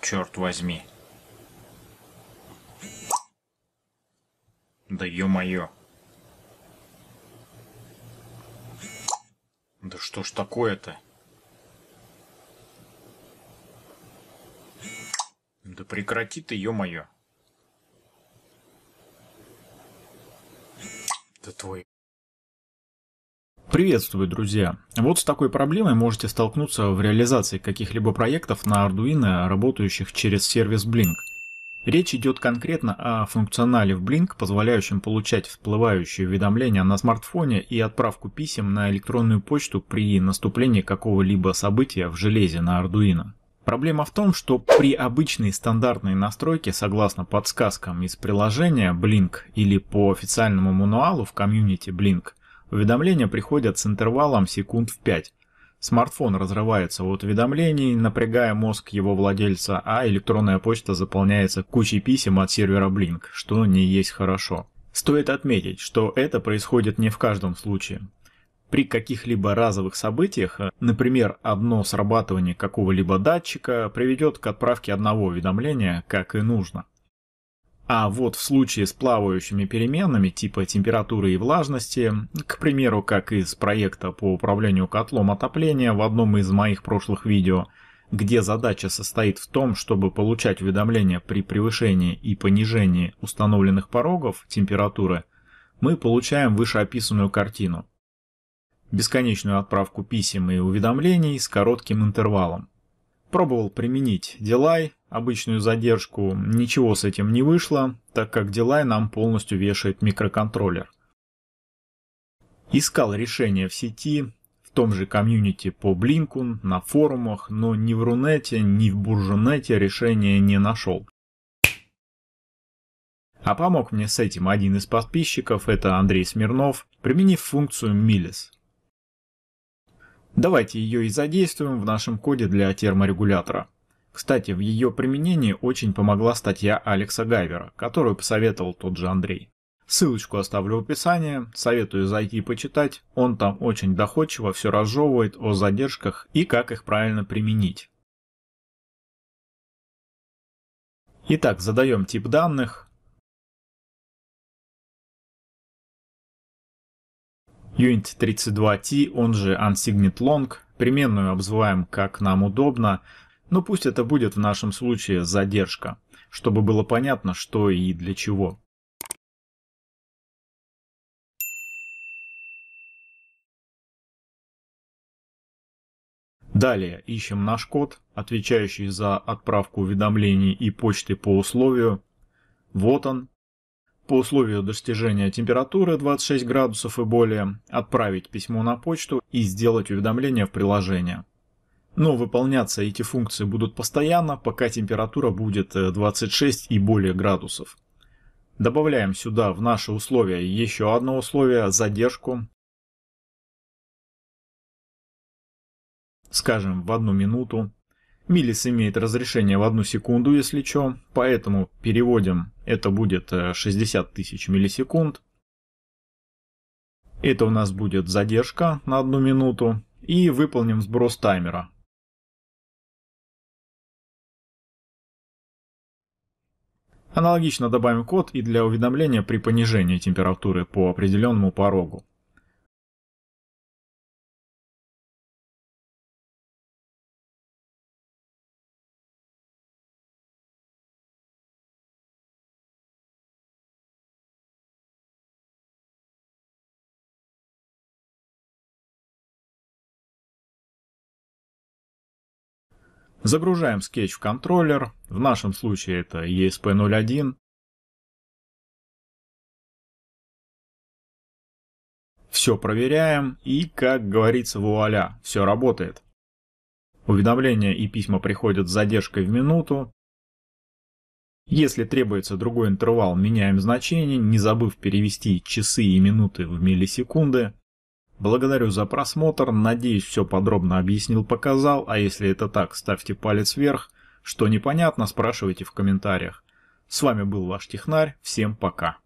черт возьми. Да ё-моё. Да что ж такое-то? Да прекрати ты, ё-моё. Да твой... Приветствую, друзья! Вот с такой проблемой можете столкнуться в реализации каких-либо проектов на Arduino, работающих через сервис Blink. Речь идет конкретно о функционале в Blink, позволяющем получать всплывающие уведомления на смартфоне и отправку писем на электронную почту при наступлении какого-либо события в железе на Arduino. Проблема в том, что при обычной стандартной настройке, согласно подсказкам из приложения Blink или по официальному мануалу в комьюнити Blink, Уведомления приходят с интервалом секунд в 5. Смартфон разрывается от уведомлений, напрягая мозг его владельца, а электронная почта заполняется кучей писем от сервера Blink, что не есть хорошо. Стоит отметить, что это происходит не в каждом случае. При каких-либо разовых событиях, э, например, одно срабатывание какого-либо датчика приведет к отправке одного уведомления, как и нужно. А вот в случае с плавающими переменами типа температуры и влажности, к примеру, как из проекта по управлению котлом отопления в одном из моих прошлых видео, где задача состоит в том, чтобы получать уведомления при превышении и понижении установленных порогов температуры, мы получаем вышеописанную картину. Бесконечную отправку писем и уведомлений с коротким интервалом. Пробовал применить Delay, обычную задержку, ничего с этим не вышло, так как Delay нам полностью вешает микроконтроллер. Искал решение в сети, в том же комьюнити по Blinkun на форумах, но ни в Рунете, ни в Буржунете решения не нашел. А помог мне с этим один из подписчиков, это Андрей Смирнов, применив функцию Милис. Давайте ее и задействуем в нашем коде для терморегулятора. Кстати, в ее применении очень помогла статья Алекса Гайвера, которую посоветовал тот же Андрей. Ссылочку оставлю в описании, советую зайти и почитать, он там очень доходчиво все разжевывает о задержках и как их правильно применить. Итак, задаем тип данных. Unit32t, он же unsigned long, переменную обзываем как нам удобно, но пусть это будет в нашем случае задержка, чтобы было понятно, что и для чего. Далее ищем наш код, отвечающий за отправку уведомлений и почты по условию. Вот он. По условию достижения температуры 26 градусов и более отправить письмо на почту и сделать уведомление в приложение но выполняться эти функции будут постоянно, пока температура будет 26 э, и более градусов. Добавляем сюда в наши условия еще одно условие – задержку. Скажем, в одну минуту. Милис имеет разрешение в одну секунду, если что, поэтому переводим, это будет 60 э, тысяч миллисекунд. Это у нас будет задержка на одну минуту и выполним сброс таймера. Аналогично добавим код и для уведомления при понижении температуры по определенному порогу. Загружаем скетч в контроллер, в нашем случае это ESP01. Все проверяем и, как говорится, вуаля, все работает. Уведомления и письма приходят с задержкой в минуту. Если требуется другой интервал, меняем значение, не забыв перевести часы и минуты в миллисекунды. Благодарю за просмотр, надеюсь все подробно объяснил, показал, а если это так, ставьте палец вверх, что непонятно, спрашивайте в комментариях. С вами был ваш технарь, всем пока.